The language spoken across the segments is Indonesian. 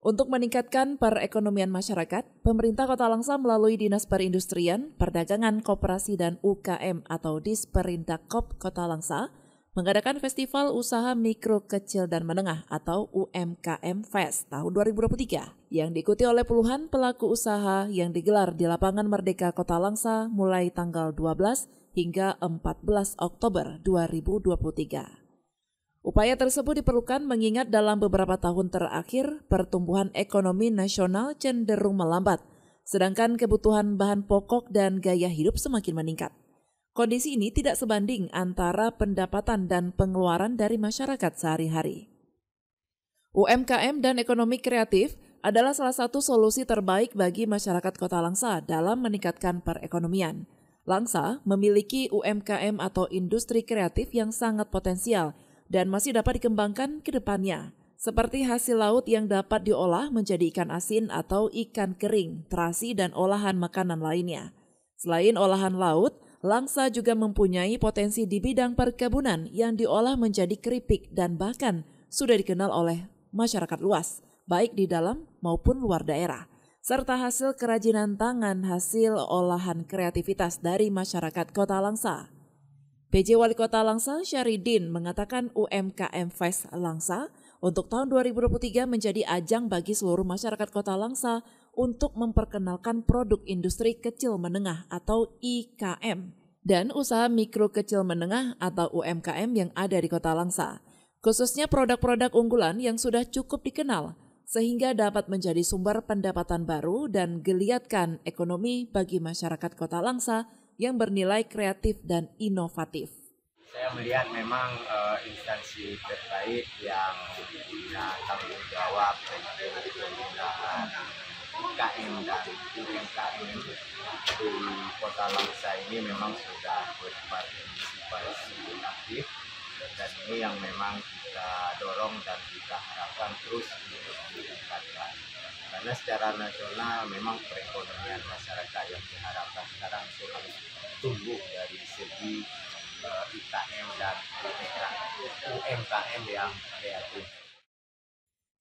Untuk meningkatkan perekonomian masyarakat, pemerintah Kota Langsa melalui Dinas Perindustrian, Perdagangan, Koperasi, dan UKM atau Disperindakop Kota Langsa mengadakan Festival Usaha Mikro Kecil dan Menengah atau UMKM Fest tahun 2023 yang diikuti oleh puluhan pelaku usaha yang digelar di lapangan Merdeka Kota Langsa mulai tanggal 12 hingga 14 Oktober 2023. Upaya tersebut diperlukan mengingat dalam beberapa tahun terakhir pertumbuhan ekonomi nasional cenderung melambat, sedangkan kebutuhan bahan pokok dan gaya hidup semakin meningkat. Kondisi ini tidak sebanding antara pendapatan dan pengeluaran dari masyarakat sehari-hari. UMKM dan ekonomi kreatif adalah salah satu solusi terbaik bagi masyarakat Kota Langsa dalam meningkatkan perekonomian. Langsa memiliki UMKM atau industri kreatif yang sangat potensial – dan masih dapat dikembangkan ke depannya, seperti hasil laut yang dapat diolah menjadi ikan asin atau ikan kering, terasi, dan olahan makanan lainnya. Selain olahan laut, Langsa juga mempunyai potensi di bidang perkebunan yang diolah menjadi keripik dan bahkan sudah dikenal oleh masyarakat luas, baik di dalam maupun luar daerah, serta hasil kerajinan tangan hasil olahan kreativitas dari masyarakat kota Langsa. PJ Wali Kota Langsa Syaridin mengatakan UMKM Fest Langsa untuk tahun 2023 menjadi ajang bagi seluruh masyarakat Kota Langsa untuk memperkenalkan produk industri kecil menengah atau IKM dan usaha mikro kecil menengah atau UMKM yang ada di Kota Langsa, khususnya produk-produk unggulan yang sudah cukup dikenal sehingga dapat menjadi sumber pendapatan baru dan geliatkan ekonomi bagi masyarakat Kota Langsa yang bernilai kreatif dan inovatif. Saya melihat memang uh, instansi terkait yang punya tanggung jawab untuk pembinaan UKM dan UMKM di Kota Langsa ini memang sudah berpartisipasi aktif dan ini yang memang kita dorong dan kita harapkan terus karena secara nasional memang perekonomian masyarakat yang diharapkan sekarang itu harus tumbuh dari segi uh, eh, IKM dan UMKM yang kreatif.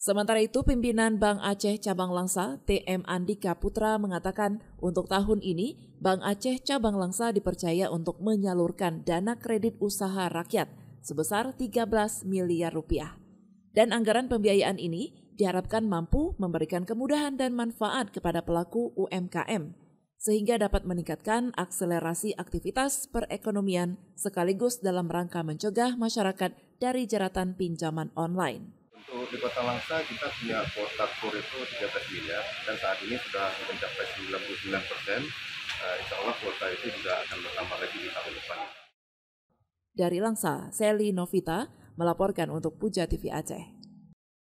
Sementara itu, pimpinan Bank Aceh Cabang Langsa, TM Andika Putra, mengatakan untuk tahun ini, Bank Aceh Cabang Langsa dipercaya untuk menyalurkan dana kredit usaha rakyat sebesar 13 miliar rupiah. Dan anggaran pembiayaan ini diharapkan mampu memberikan kemudahan dan manfaat kepada pelaku UMKM, sehingga dapat meningkatkan akselerasi aktivitas perekonomian sekaligus dalam rangka mencegah masyarakat dari jeratan pinjaman online. Untuk di Kota Langsa kita punya kuota kur itu 13 miliar dan saat ini sudah mencapai 99 persen. Uh, insya Allah kuota itu juga akan bertambah lagi di tahun depan. Dari Langsa, Seli Novita melaporkan untuk Puja TV Aceh.